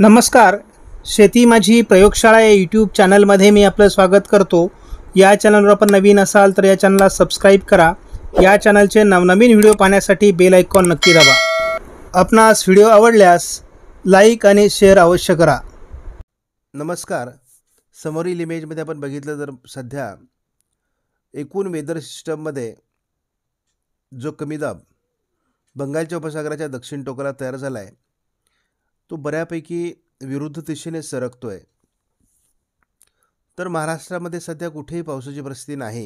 नमस्कार शेती माझी प्रयोगशाळा या यूट्यूब चॅनलमध्ये मी आपलं स्वागत करतो या चॅनलवर आपण नवीन असाल तर या चॅनलला सबस्क्राईब करा या चॅनलचे नवनवीन व्हिडिओ पाहण्यासाठी बेल आयकॉन नक्की दाबा आपणास व्हिडिओ आवडल्यास लाईक आणि शेअर अवश्य करा नमस्कार समोरील इमेजमध्ये आपण बघितलं तर सध्या एकूण वेदर सिस्टममध्ये जो कमी दाब बंगालच्या उपसागराच्या दक्षिण टोकाला तयार झाला आहे तो बऱ्यापैकी विरुद्ध दिशेने सरकतो आहे तर महाराष्ट्रामध्ये सध्या कुठेही पावसाची परिस्थिती नाही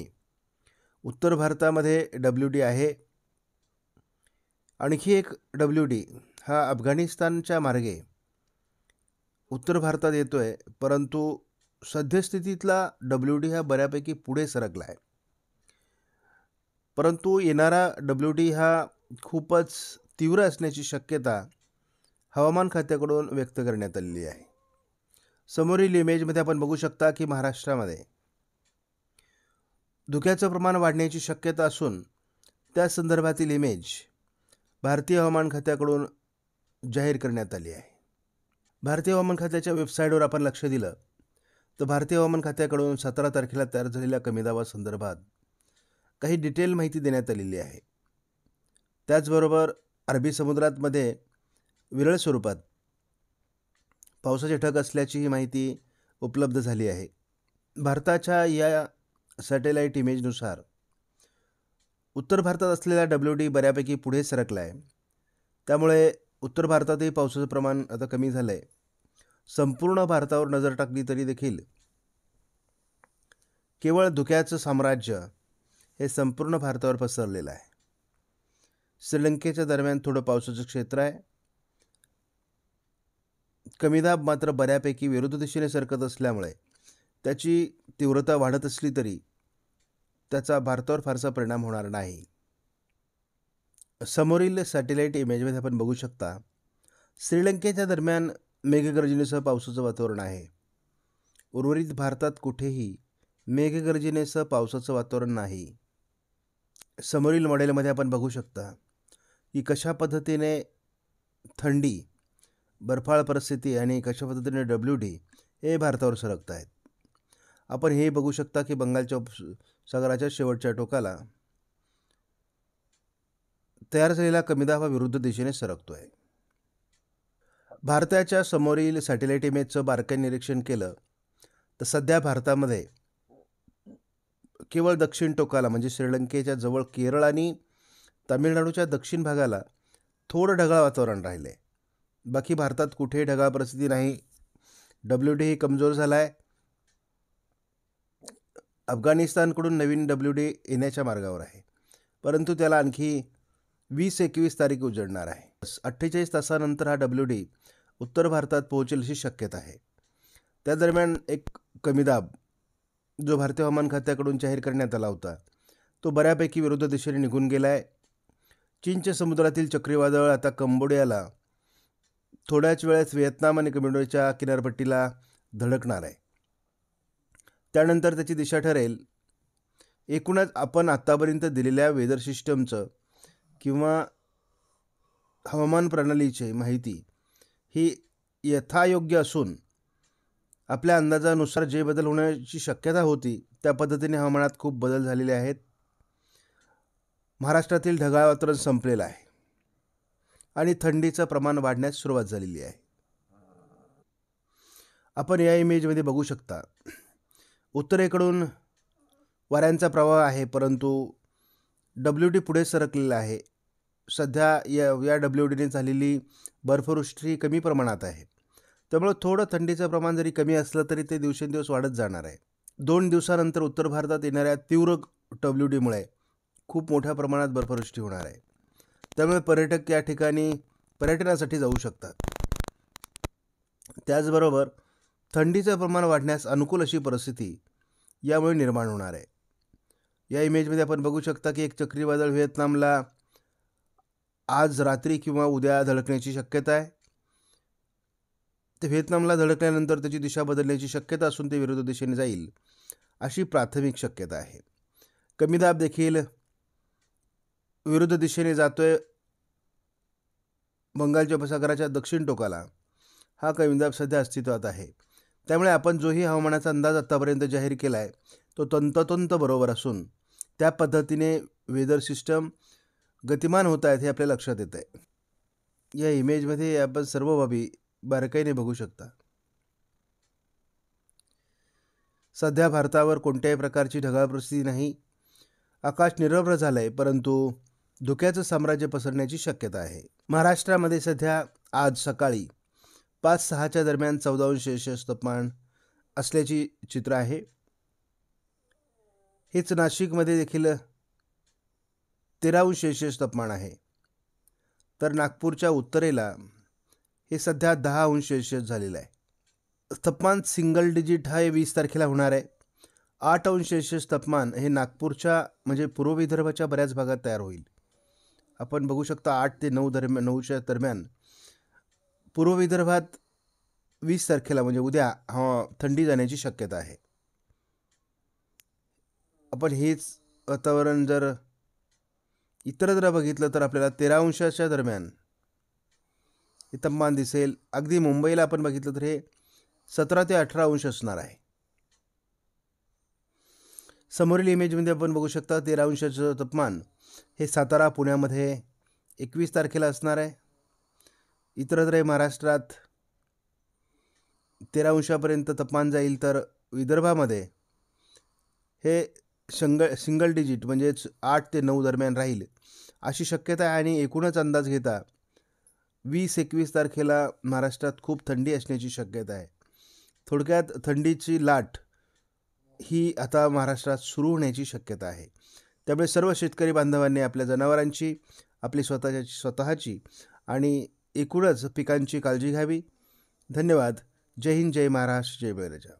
उत्तर भारतामध्ये डब्ल्यू डी आहे आणखी एक डब्ल्यू डी हा अफगाणिस्तानच्या मार्गे उत्तर भारतात येतो आहे परंतु सद्यस्थितीतला डब्ल्यू डी हा बऱ्यापैकी पुढे सरकला आहे परंतु येणारा डब्ल्यू डी हा खूपच तीव्र असण्याची शक्यता हवामान खात्याकडून व्यक्त करण्यात आलेली आहे समोरील इमेजमध्ये आपण बघू शकता की महाराष्ट्रामध्ये धुक्याचं प्रमाण वाढण्याची शक्यता असून त्या संदर्भातील इमेज भारतीय हवामान खात्याकडून जाहीर करण्यात आली आहे भारतीय हवामान खात्याच्या वेबसाईटवर आपण लक्ष दिलं तर भारतीय हवामान खात्याकडून सतरा तारखेला तयार झालेल्या कमी दाबासंदर्भात काही डिटेल माहिती देण्यात आलेली आहे त्याचबरोबर अरबी समुद्रातमध्ये विरळ स्वरूपात पावसाचे ठग असल्याची ही माहिती उपलब्ध झाली आहे भारताच्या या सॅटेलाईट इमेजनुसार उत्तर भारतात असलेला डब्ल्यू डी बऱ्यापैकी पुढे सरकला आहे त्यामुळे उत्तर भारतातही पावसाचं प्रमाण आता कमी झालं आहे संपूर्ण भारतावर नजर टाकली तरी देखील केवळ धुक्याचं साम्राज्य हे संपूर्ण भारतावर पसरलेलं आहे श्रीलंकेच्या दरम्यान थोडं पावसाचं क्षेत्र आहे कमीदाब मात्र बऱ्यापैकी विरुद्ध दिशेने सरकत असल्यामुळे त्याची तीव्रता वाढत असली तरी त्याचा भारतावर फारसा परिणाम होणार नाही समोरील सॅटेलाईट इमेजमध्ये आपण बघू शकता श्रीलंकेच्या दरम्यान मेघगर्जनेसह पावसाचं वातावरण आहे उर्वरित भारतात कुठेही मेघगर्जनेसह पावसाचं वातावरण नाही समोरील मॉडेलमध्ये आपण बघू शकता की कशा पद्धतीने थंडी बर्फाळ परिस्थिती आणि कशा पद्धतीने डब्ल्यू डी हे भारतावर सरकत आहेत आपण हे बघू शकता की बंगालच्या उपसागराच्या शेवटच्या टोकाला तयार झालेला कमी दाबा विरुद्ध दिशेने सरकतो आहे भारताच्या समोरील सॅटेलाईट इमेजचं बारकाई निरीक्षण केलं तर सध्या भारतामध्ये केवळ दक्षिण टोकाला म्हणजे श्रीलंकेच्या जवळ केरळ आणि तामिळनाडूच्या दक्षिण भागाला थोडं ढगाळ वातावरण राहिले बाकी भारतात कुठेही ढगाळ परिस्थिती नाही डब्ल्यू डी ही कमजोर झाला आहे अफगाणिस्तानकडून नवीन डब्ल्यू डी येण्याच्या मार्गावर आहे परंतु त्याला आणखी वीस एकवीस तारीख उजळणार आहे अठ्ठेचाळीस तासानंतर हा डब्ल्यू डी उत्तर भारतात पोहोचेल अशी शक्यता आहे त्या दरम्यान एक कमी दाब जो भारतीय हवामान खात्याकडून जाहीर करण्यात आला होता तो बऱ्यापैकी विरुद्ध दिशेने निघून गेला आहे चीनच्या समुद्रातील चक्रीवादळ आता कंबोडियाला थोड्याच वेळेस व्हिएतनाम आणि कम्युनिटीच्या किनारपट्टीला धडकणार आहे त्यानंतर त्याची दिशा ठरेल एकूणच आपण आत्तापर्यंत दिलेल्या वेदर सिस्टमचं किंवा हवामान प्रणालीची माहिती ही यथायोग्य असून आपल्या अंदाजानुसार जे बदल होण्याची शक्यता होती त्या पद्धतीने हवामानात खूप बदल झालेले आहेत महाराष्ट्रातील ढगाळ वातावरण संपलेलं आहे आणि थंडीचं प्रमाण वाढण्यास सुरुवात झालेली आहे आपण या इमेजमध्ये बघू शकता उत्तरेकडून वाऱ्यांचा प्रवाह आहे परंतु डब्ल्यू डी पुढे सरकलेला आहे सध्या या या डब्ल्यू डीने झालेली बर्फवृष्टी कमी प्रमाणात आहे त्यामुळं थोडं थंडीचं प्रमाण जरी कमी असलं तरी ते दिवसेंदिवस वाढत जाणार आहे दोन दिवसानंतर उत्तर भारतात येणाऱ्या तीव्र डब्ल्यू डीमुळे खूप मोठ्या प्रमाणात बर्फवृष्टी होणार आहे त्यामुळे पर्यटक या ठिकाणी पर्यटनासाठी जाऊ शकतात त्याचबरोबर थंडीचं प्रमाण वाढण्यास अनुकूल अशी परिस्थिती यामुळे निर्माण होणार आहे या इमेजमध्ये आपण बघू शकता की एक चक्रीवादळ व्हिएतनामला आज रात्री किंवा उद्या धडकण्याची शक्यता आहे ते व्हिएतनामला धडकल्यानंतर त्याची दिशा बदलण्याची शक्यता असून ते विरुद्ध दिशेने जाईल अशी प्राथमिक शक्यता आहे कमी दाब देखील विरुद्ध दिशेने जातो आहे बंगालच्या उपसागराच्या दक्षिण टोकाला हा कविंदाब सध्या अस्तित्वात आहे त्यामुळे आपण जोही हवामानाचा अंदाज आत्तापर्यंत जाहीर केला आहे तो तंततंत बरोबर असून त्या पद्धतीने वेदर सिस्टम गतिमान होत आहेत हे आपल्या लक्षात येत आहे या इमेजमध्ये आपण सर्व बाबी बारकाईने बघू शकता सध्या भारतावर कोणत्याही प्रकारची ढगाळ परिस्थिती नाही आकाश निरभ्र झालं आहे परंतु धुक्याचं साम्राज्य पसरण्याची शक्यता आहे महाराष्ट्रामध्ये सध्या आज सकाळी पाच सहाच्या दरम्यान चौदा अंश सेल्शियस तापमान असल्याची चित्र आहे हेच नाशिकमध्ये देखील तेरा अंश सेल्शियस तापमान आहे तर नागपूरच्या उत्तरेला हे सध्या दहा अंश सेल्शियस झालेलं आहे तापमान सिंगल डिजिट हा हे वीस तारखेला होणार आहे आठ अंश सेल्शियस तापमान हे नागपूरच्या म्हणजे पूर्व विदर्भाच्या बऱ्याच भागात तयार होईल आपण बघू शकता आठ ते नऊ दरम्यान नऊच्या दरम्यान पूर्व विदर्भात वीस तारखेला म्हणजे उद्या हा थंडी जाण्याची शक्यता आहे आपण हेच वातावरण जर इतर जरा बघितलं तर आपल्याला तेरा अंशाच्या दरम्यान हे तापमान दिसेल अगदी मुंबईला आपण बघितलं तर हे सतरा ते अठरा अंश असणार आहे समोरील इमेजमध्ये आपण बघू शकता तेरा अंशाचं तापमान हे सातारा पुण्यामध्ये एकवीस तारखेला असणार आहे इतरत्र महाराष्ट्रात तेरा अंशापर्यंत तापमान जाईल तर विदर्भामध्ये हे शंग सिंगल डिजिट म्हणजेच आठ ते नऊ दरम्यान राहील अशी शक्यता आहे आणि एकूणच अंदाज घेता वीस एकवीस तारखेला महाराष्ट्रात खूप थंडी असण्याची शक्यता आहे थोडक्यात थंडीची लाट ही आता महाराष्ट्रात सुरू होण्याची शक्यता आहे त्यामुळे सर्व शेतकरी बांधवांनी आपल्या जनावरांची आपली स्वतःच्या स्वतःची आणि एकूणच पिकांची काळजी घ्यावी धन्यवाद जय हिंद जय महाराष्ट्र जय बैरजा